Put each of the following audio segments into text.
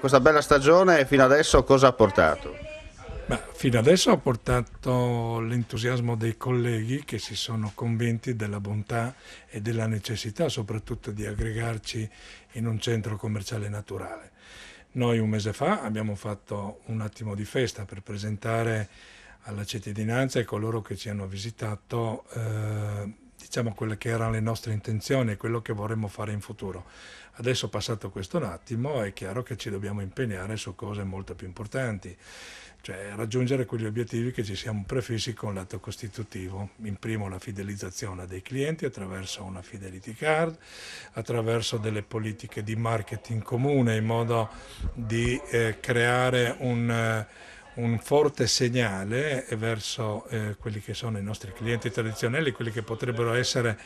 Questa bella stagione fino adesso cosa ha portato? Beh, fino adesso ha portato l'entusiasmo dei colleghi che si sono convinti della bontà e della necessità soprattutto di aggregarci in un centro commerciale naturale. Noi un mese fa abbiamo fatto un attimo di festa per presentare alla cittadinanza e coloro che ci hanno visitato eh, diciamo quelle che erano le nostre intenzioni e quello che vorremmo fare in futuro. Adesso passato questo un attimo è chiaro che ci dobbiamo impegnare su cose molto più importanti, cioè raggiungere quegli obiettivi che ci siamo prefissi con l'atto costitutivo. In primo la fidelizzazione dei clienti attraverso una fidelity card, attraverso delle politiche di marketing comune in modo di eh, creare un... Eh, un forte segnale verso eh, quelli che sono i nostri clienti tradizionali, quelli che potrebbero essere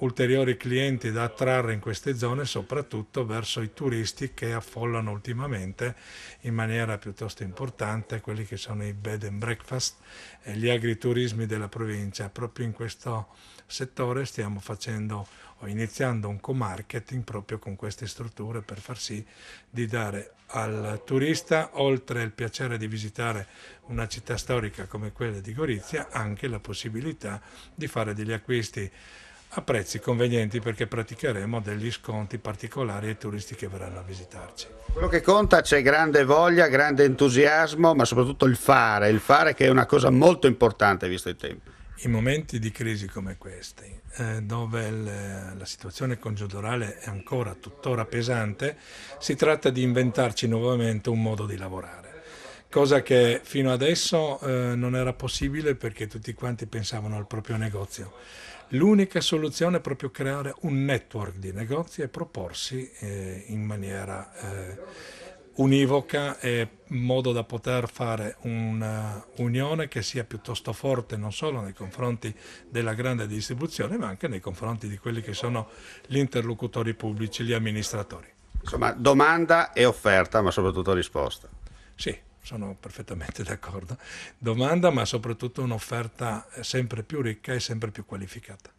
ulteriori clienti da attrarre in queste zone, soprattutto verso i turisti che affollano ultimamente in maniera piuttosto importante quelli che sono i bed and breakfast e gli agriturismi della provincia. Proprio in questo settore stiamo facendo o iniziando un co-marketing proprio con queste strutture per far sì di dare al turista, oltre al piacere di visitare una città storica come quella di Gorizia, anche la possibilità di fare degli acquisti a prezzi convenienti perché praticheremo degli sconti particolari ai turisti che verranno a visitarci. Quello che conta c'è grande voglia, grande entusiasmo, ma soprattutto il fare, il fare che è una cosa molto importante visto i tempi. In momenti di crisi come questi, eh, dove il, la situazione congiunturale è ancora tuttora pesante, si tratta di inventarci nuovamente un modo di lavorare cosa che fino adesso eh, non era possibile perché tutti quanti pensavano al proprio negozio. L'unica soluzione è proprio creare un network di negozi e proporsi eh, in maniera eh, univoca e in modo da poter fare un'unione che sia piuttosto forte non solo nei confronti della grande distribuzione ma anche nei confronti di quelli che sono gli interlocutori pubblici, gli amministratori. Insomma, domanda e offerta ma soprattutto risposta. Sì, sono perfettamente d'accordo, domanda ma soprattutto un'offerta sempre più ricca e sempre più qualificata.